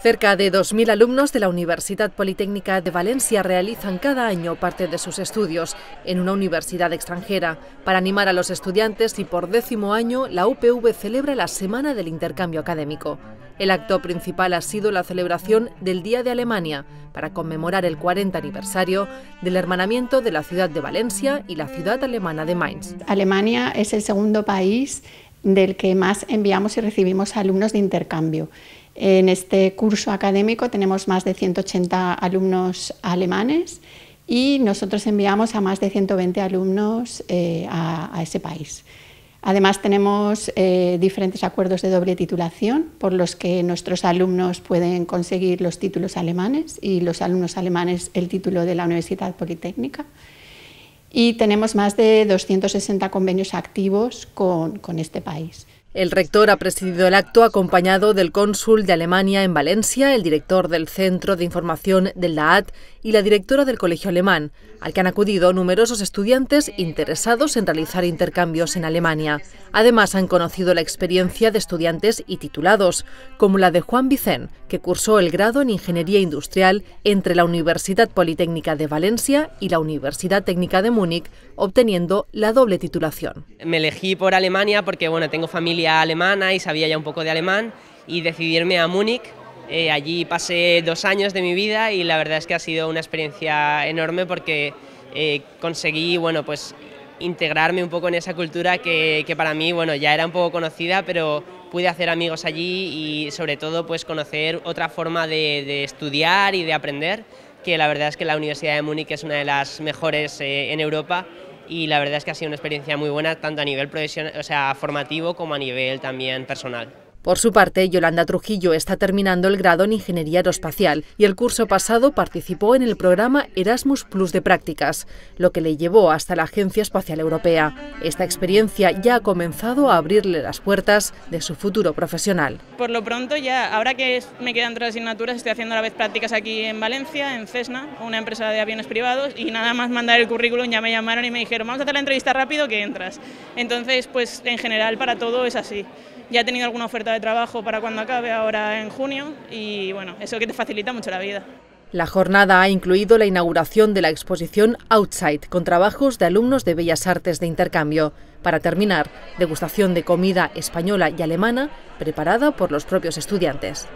Cerca de 2.000 alumnos de la Universidad Politécnica de Valencia realizan cada año parte de sus estudios en una universidad extranjera. Para animar a los estudiantes y por décimo año, la UPV celebra la Semana del Intercambio Académico. El acto principal ha sido la celebración del Día de Alemania, para conmemorar el 40 aniversario del hermanamiento de la ciudad de Valencia y la ciudad alemana de Mainz. Alemania es el segundo país del que más enviamos y recibimos alumnos de intercambio. En este curso académico tenemos más de 180 alumnos alemanes y nosotros enviamos a más de 120 alumnos eh, a, ese país. Además tenemos eh, diferentes acuerdos de doble titulación por los que nuestros alumnos pueden conseguir los títulos alemanes y los alumnos alemanes el título de la Universidad Politécnica. Y tenemos más de 260 convenios activos con este país. El rector ha presidido el acto acompañado del cónsul de Alemania en Valencia, el director del Centro de Información del DAAT y la directora del Colegio Alemán, al que han acudido numerosos estudiantes interesados en realizar intercambios en Alemania. Además, han conocido la experiencia de estudiantes y titulados, como la de Juan Vicen, que cursó el grado en Ingeniería Industrial entre la Universidad Politécnica de Valencia y la Universidad Técnica de Múnich, obteniendo la doble titulación. Me elegí por Alemania porque bueno, tengo familia alemana y sabía ya un poco de alemán y decidí irme a Múnich. Eh, allí pasé dos años de mi vida y la verdad es que ha sido una experiencia enorme porque eh, conseguí bueno, pues, integrarme un poco en esa cultura que, que, para mí bueno, ya era un poco conocida, pero pude hacer amigos allí y sobre todo pues, conocer otra forma de, estudiar y de aprender, que la verdad es que la Universidad de Múnich es una de las mejores eh, en Europa y la verdad es que ha sido una experiencia muy buena tanto a nivel o sea, formativo como a nivel también personal. Por su parte, Yolanda Trujillo está terminando el grado en Ingeniería Aeroespacial y el curso pasado participó en el programa Erasmus Plus de prácticas, lo que le llevó hasta la Agencia Espacial Europea. Esta experiencia ya ha comenzado a abrirle las puertas de su futuro profesional. Por lo pronto, ya ahora que me quedan tres asignaturas, estoy haciendo a la vez prácticas aquí en Valencia, en Cessna, una empresa de aviones privados, y nada más mandar el currículum ya me llamaron y me dijeron, vamos a hacer la entrevista rápido que entras. Entonces, pues en general para todo es así. Ya he tenido alguna oferta de trabajo para cuando acabe ahora en junio y bueno, eso que te facilita mucho la vida. La jornada ha incluido la inauguración de la exposición Outside con trabajos de alumnos de Bellas Artes de Intercambio. Para terminar, degustación de comida española y alemana preparada por los propios estudiantes.